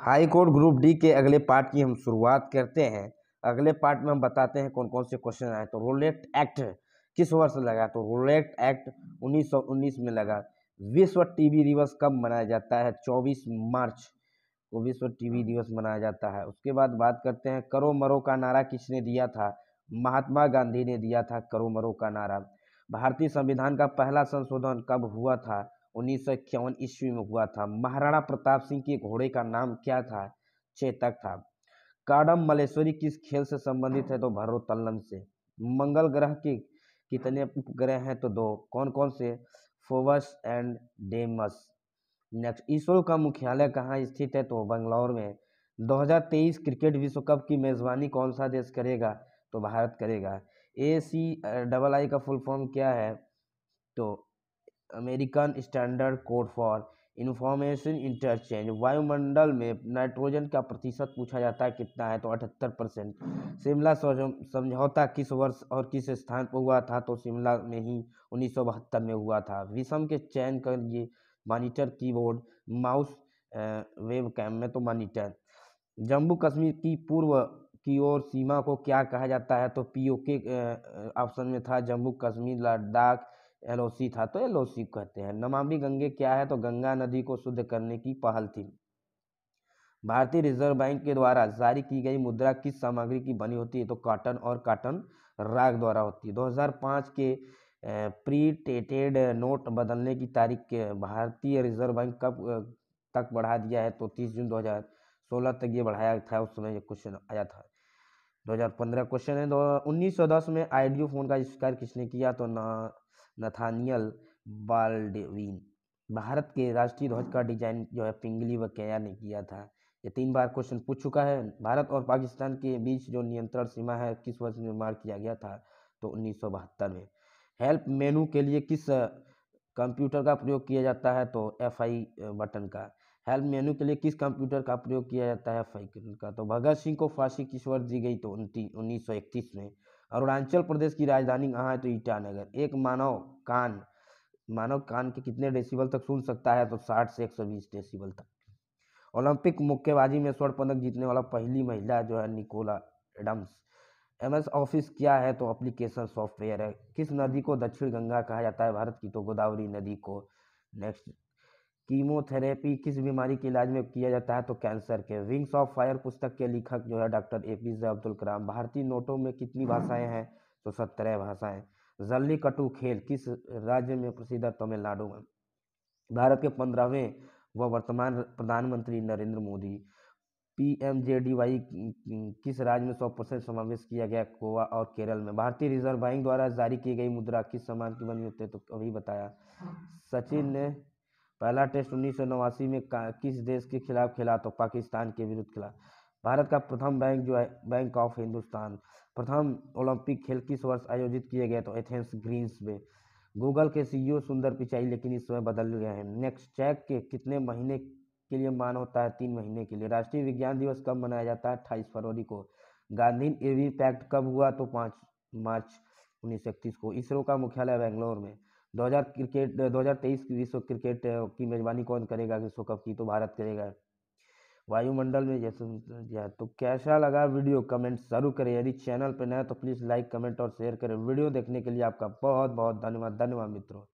high court group D के अगले part की हम शुरुआत करते हैं अगले पार्ट में हम बताते हैं कौन कौन से क्वेश्चन आए तो रोलेट एक्ट किस वर्ष लगा तो रोलेट एक्ट 1919 में लगा विश्व टीवी दिवस कब मनाया जाता है 24 मार्च को विश्व टीवी दिवस मनाया जाता है उसके बाद बात करते हैं करो मरो का नारा किसने दिया था महात्मा गांधी ने दिया था करो मरो का नारा भारतीय संविधान का पहला संशोधन कब हुआ था उन्नीस सौ इक्यावन ईस्वी में हुआ था महाराणा प्रताप सिंह के घोड़े का नाम क्या था चेतक था काडम मलेश्वरी किस खेल से संबंधित है तो भरोतलम से मंगल ग्रह के कितने उपग्रह हैं तो दो कौन कौन से Phobos and Deimos next ISRO का मुख्यालय कहाँ स्थित है तो बंगलौर में 2023 क्रिकेट विश्व कप की मेज़बानी कौन सा देश करेगा तो भारत करेगा ए सी डबल आई का फुल फॉर्म क्या है तो American standard code for information interchange वायुमंडल में नाइट्रोजन का प्रतिशत पूछा जाता है कितना है तो अठहत्तर परसेंट शिमला समझौता किस वर्ष और किस स्थान पर हुआ था तो शिमला में ही उन्नीस में हुआ था विषम के चयन कर लिए monitor keyboard mouse webcam में तो मॉनिटर जम्मू कश्मीर की पूर्व की ओर सीमा को क्या कहा जाता है तो पीओके ऑप्शन में था जम्मू कश्मीर लद्दाख एल था तो एल कहते हैं नमामि गंगे क्या है तो गंगा नदी को शुद्ध करने की पहल थी भारतीय रिजर्व बैंक के द्वारा जारी की गई मुद्रा किस सामग्री की बनी होती है तो कॉटन और कॉटन राग द्वारा होती है 2005 के प्री टेटेड नोट बदलने की तारीख के भारतीय रिजर्व बैंक कब तक बढ़ा दिया है तो 30 जून 2016 तक ये बढ़ाया था उस समय ये क्वेश्चन आया था 2015 क्वेश्चन है दो 1910 में आइडियो फोन का आविष्कार किसने किया तो ना नथानियल बाल्डविन भारत के राष्ट्रीय ध्वज का डिजाइन जो है पिंगली व क्या ने किया था ये तीन बार क्वेश्चन पूछ चुका है भारत और पाकिस्तान के बीच जो नियंत्रण सीमा है किस वर्ष निर्माण किया गया था तो उन्नीस में हेल्प मेनू के लिए किस कंप्यूटर का प्रयोग किया जाता है तो एफ आई बटन का हेल्प मेनू के लिए किस कंप्यूटर का प्रयोग किया जाता है एफ आई का तो भगत सिंह को फांसी किस वर्ष दी गई तो उन्नीस में अरुणाचल प्रदेश की राजधानी कहाँ है तो ईटानगर एक मानव कान मानव कान के कितने डेसिबल तक सुन सकता है तो साठ से एक सौ बीस डेसिबल तक ओलंपिक मुक्केबाजी में स्वर्ण पदक जीतने वाला पहली महिला जो है Nicola Adams M S office क्या है तो एप्लीकेशन सॉफ्टवेयर है किस नदी को दक्षिण गंगा कहा जाता है भारत की तो गोदावरी नदी को नेक्स्ट कीमोथेरेपी किस बीमारी के इलाज में किया जाता है तो कैंसर के विंग्स ऑफ फायर पुस्तक के लेखक जो है doctor A P J Abdul Kalam भारतीय नोटों में कितनी भाषाएं हैं तो सत्रह भाषाएं जल्लीकटू खेल किस राज्य में प्रसिद्ध है तमिलनाडु में भारत के पंद्रहवें व वर्तमान प्रधानमंत्री Narendra Modi P M J D Y किस राज्य में सौ परसेंट समावेश किया गया गोवा और केरल में भारतीय रिजर्व बैंक द्वारा जारी की गई मुद्रा किस सामान की बनी होती है तो अभी बताया सचिन ने पहला टेस्ट उन्नीस में किस देश के खिलाफ खेला तो पाकिस्तान के विरुद्ध खेला भारत का प्रथम बैंक जो है बैंक ऑफ हिंदुस्तान प्रथम ओलंपिक खेल किस वर्ष आयोजित किए गए तो एथेंस ग्रीन्स में गूगल के सीईओ सुंदर पिचाई लेकिन इस समय बदल गए हैं नेक्स्ट चेक के कितने महीने के लिए मान होता है तीन महीने के लिए राष्ट्रीय विज्ञान दिवस कब मनाया जाता है अट्ठाईस फरवरी को गांधी एवी पैक्ट कब हुआ तो पाँच मार्च उन्नीस को इसरो का मुख्यालय बेंगलोर में हज़ार क्रिकेट की विश्व क्रिकेट की मेजबानी कौन करेगा विश्व कप की तो भारत करेगा वायुमंडल में जैसे तो कैसा लगा वीडियो कमेंट जरूर करें यदि चैनल पर नया तो प्लीज़ लाइक कमेंट और शेयर करें वीडियो देखने के लिए आपका बहुत बहुत धन्यवाद धन्यवाद मित्रों